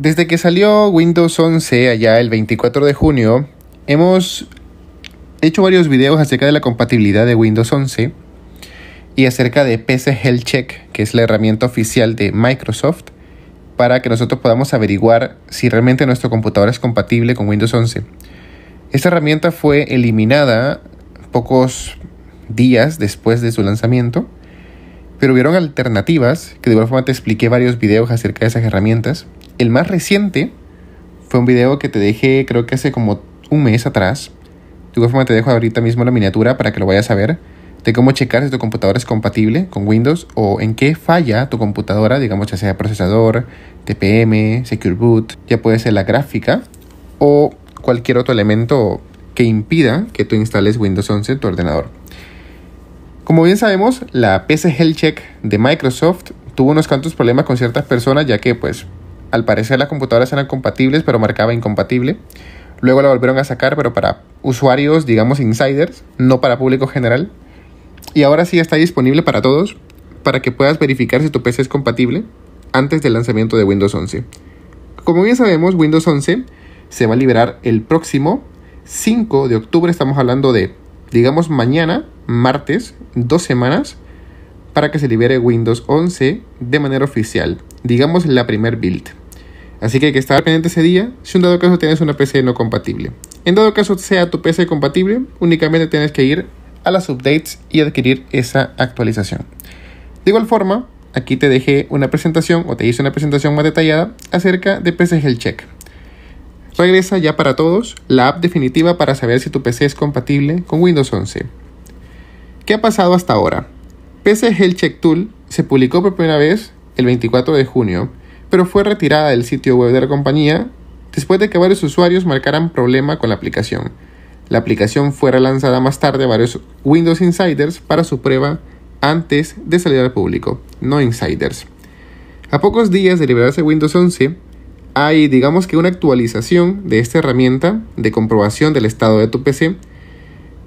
Desde que salió Windows 11 allá el 24 de junio, hemos hecho varios videos acerca de la compatibilidad de Windows 11 y acerca de PC Health Check, que es la herramienta oficial de Microsoft para que nosotros podamos averiguar si realmente nuestro computador es compatible con Windows 11. Esta herramienta fue eliminada pocos días después de su lanzamiento pero hubieron alternativas, que de igual forma te expliqué varios videos acerca de esas herramientas. El más reciente fue un video que te dejé creo que hace como un mes atrás. De igual forma te dejo ahorita mismo la miniatura para que lo vayas a ver de cómo checar si tu computadora es compatible con Windows o en qué falla tu computadora, digamos ya sea procesador, TPM, Secure Boot, ya puede ser la gráfica o cualquier otro elemento que impida que tú instales Windows 11 en tu ordenador. Como bien sabemos, la PC Health Check de Microsoft tuvo unos cuantos problemas con ciertas personas, ya que pues al parecer las computadoras eran compatibles, pero marcaba incompatible. Luego la volvieron a sacar, pero para usuarios, digamos, insiders, no para público general. Y ahora sí está disponible para todos, para que puedas verificar si tu PC es compatible antes del lanzamiento de Windows 11. Como bien sabemos, Windows 11 se va a liberar el próximo 5 de octubre, estamos hablando de digamos mañana, martes, dos semanas, para que se libere Windows 11 de manera oficial, digamos la primer build. Así que hay que estar pendiente ese día si en dado caso tienes una PC no compatible. En dado caso sea tu PC compatible, únicamente tienes que ir a las updates y adquirir esa actualización. De igual forma, aquí te dejé una presentación o te hice una presentación más detallada acerca de PC Health Check regresa ya para todos la app definitiva para saber si tu PC es compatible con Windows 11. ¿Qué ha pasado hasta ahora? PC Health Check Tool se publicó por primera vez el 24 de junio, pero fue retirada del sitio web de la compañía después de que varios usuarios marcaran problema con la aplicación. La aplicación fue relanzada más tarde a varios Windows Insiders para su prueba antes de salir al público, no Insiders. A pocos días de liberarse Windows 11, hay, digamos que una actualización de esta herramienta de comprobación del estado de tu PC.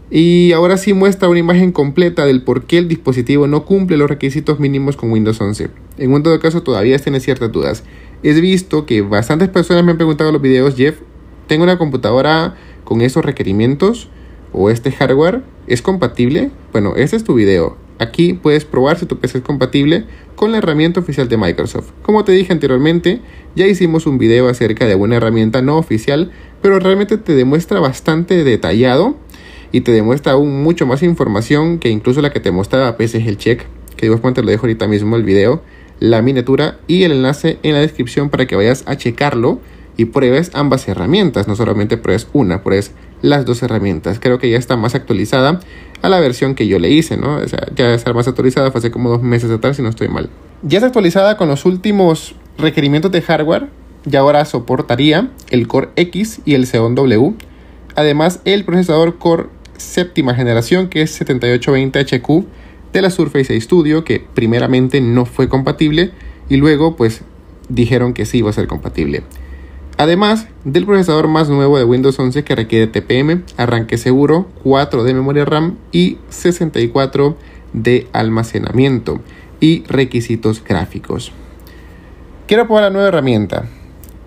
Y ahora sí muestra una imagen completa del por qué el dispositivo no cumple los requisitos mínimos con Windows 11. En un todo caso todavía tiene ciertas dudas. He visto que bastantes personas me han preguntado en los videos, Jeff, ¿tengo una computadora con esos requerimientos? ¿O este hardware es compatible? Bueno, este es tu video. Aquí puedes probar si tu PC es compatible con la herramienta oficial de Microsoft. Como te dije anteriormente, ya hicimos un video acerca de una herramienta no oficial, pero realmente te demuestra bastante detallado y te demuestra aún mucho más información que incluso la que te mostraba PC el Check, que después te lo dejo ahorita mismo el video, la miniatura y el enlace en la descripción para que vayas a checarlo y pruebes ambas herramientas, no solamente pruebes una, pruebes las dos herramientas. Creo que ya está más actualizada a la versión que yo le hice, ¿no? O sea, ya está más actualizada, fue hace como dos meses atrás, si no estoy mal. Ya está actualizada con los últimos requerimientos de hardware, y ahora soportaría el Core X y el Xeon W. Además, el procesador Core séptima generación, que es 7820HQ de la Surface Studio, que primeramente no fue compatible y luego pues dijeron que sí iba a ser compatible. Además del procesador más nuevo de Windows 11 que requiere TPM, arranque seguro, 4 de memoria RAM y 64 de almacenamiento y requisitos gráficos. Quiero probar la nueva herramienta.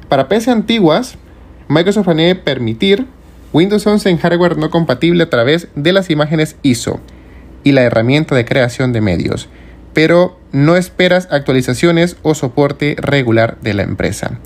Para PC antiguas, Microsoft planea permitir Windows 11 en hardware no compatible a través de las imágenes ISO y la herramienta de creación de medios, pero no esperas actualizaciones o soporte regular de la empresa.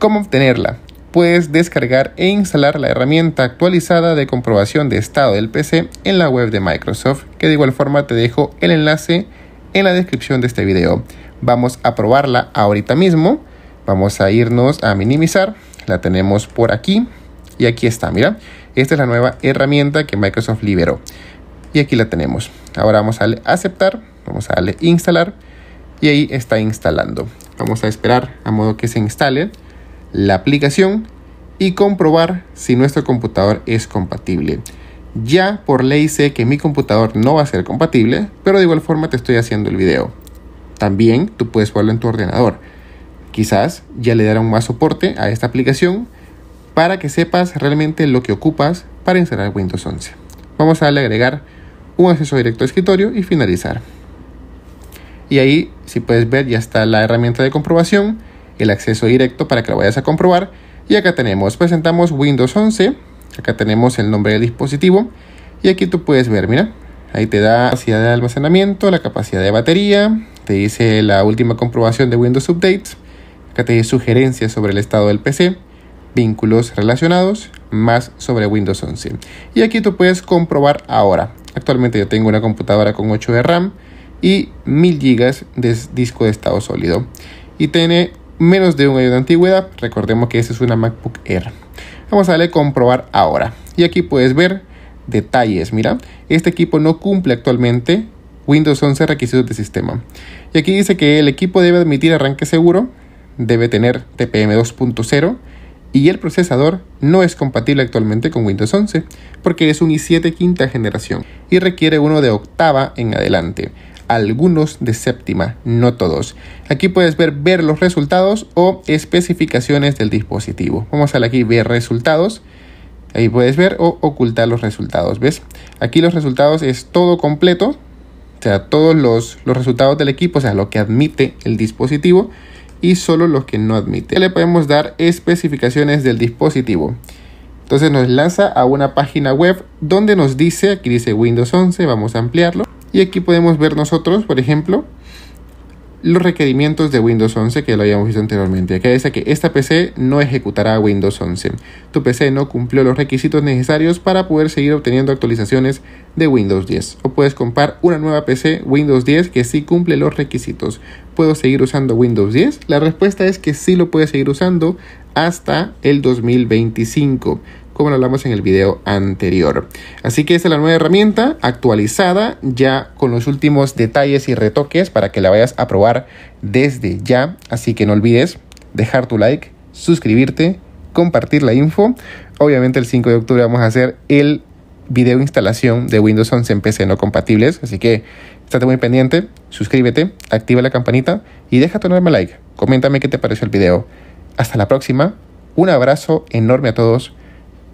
¿Cómo obtenerla? Puedes descargar e instalar la herramienta actualizada de comprobación de estado del PC en la web de Microsoft, que de igual forma te dejo el enlace en la descripción de este video. Vamos a probarla ahorita mismo. Vamos a irnos a minimizar. La tenemos por aquí. Y aquí está, mira. Esta es la nueva herramienta que Microsoft liberó. Y aquí la tenemos. Ahora vamos a aceptar. Vamos a darle instalar. Y ahí está instalando. Vamos a esperar a modo que se instale la aplicación y comprobar si nuestro computador es compatible. Ya por ley sé que mi computador no va a ser compatible, pero de igual forma te estoy haciendo el video. También tú puedes verlo en tu ordenador. Quizás ya le darán más soporte a esta aplicación para que sepas realmente lo que ocupas para instalar Windows 11. Vamos a darle a agregar un acceso directo a escritorio y finalizar. Y ahí, si puedes ver, ya está la herramienta de comprobación el acceso directo para que lo vayas a comprobar. Y acá tenemos, presentamos Windows 11, acá tenemos el nombre del dispositivo y aquí tú puedes ver, mira, ahí te da capacidad de almacenamiento, la capacidad de batería, te dice la última comprobación de Windows Updates, acá te dice sugerencias sobre el estado del PC, vínculos relacionados, más sobre Windows 11. Y aquí tú puedes comprobar ahora. Actualmente yo tengo una computadora con 8 de RAM y 1000 GB de disco de estado sólido. Y tiene menos de un año de antigüedad. Recordemos que esa es una MacBook Air. Vamos a darle comprobar ahora. Y aquí puedes ver detalles. Mira, este equipo no cumple actualmente Windows 11 requisitos de sistema. Y aquí dice que el equipo debe admitir arranque seguro, debe tener TPM 2.0 y el procesador no es compatible actualmente con Windows 11 porque es un i7 quinta generación y requiere uno de octava en adelante algunos de séptima, no todos. Aquí puedes ver, ver los resultados o especificaciones del dispositivo. Vamos a aquí ver resultados. Ahí puedes ver o ocultar los resultados. ¿Ves? Aquí los resultados es todo completo. O sea, todos los, los resultados del equipo, o sea, lo que admite el dispositivo y solo los que no admite. Le podemos dar especificaciones del dispositivo. Entonces nos lanza a una página web donde nos dice, aquí dice Windows 11, vamos a ampliarlo. Y aquí podemos ver nosotros, por ejemplo, los requerimientos de Windows 11 que lo habíamos visto anteriormente. Acá dice que esta PC no ejecutará Windows 11. Tu PC no cumplió los requisitos necesarios para poder seguir obteniendo actualizaciones de Windows 10. O puedes comprar una nueva PC Windows 10 que sí cumple los requisitos. ¿Puedo seguir usando Windows 10? La respuesta es que sí lo puedes seguir usando hasta el 2025 como lo hablamos en el video anterior. Así que esta es la nueva herramienta actualizada ya con los últimos detalles y retoques para que la vayas a probar desde ya. Así que no olvides dejar tu like, suscribirte, compartir la info. Obviamente el 5 de octubre vamos a hacer el video instalación de Windows 11 en PC no compatibles, así que estate muy pendiente, suscríbete, activa la campanita y deja tu enorme like. Coméntame qué te pareció el video. Hasta la próxima. Un abrazo enorme a todos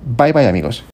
Bye bye amigos.